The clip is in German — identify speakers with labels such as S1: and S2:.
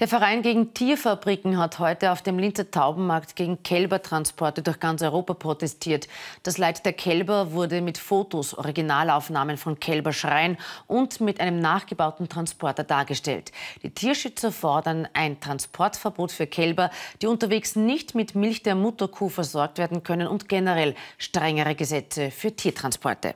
S1: Der Verein gegen Tierfabriken hat heute auf dem Linzer Taubenmarkt gegen Kälbertransporte durch ganz Europa protestiert. Das Leid der Kälber wurde mit Fotos, Originalaufnahmen von Kälberschreien und mit einem nachgebauten Transporter dargestellt. Die Tierschützer fordern ein Transportverbot für Kälber, die unterwegs nicht mit Milch der Mutterkuh versorgt werden können und generell strengere Gesetze für Tiertransporte.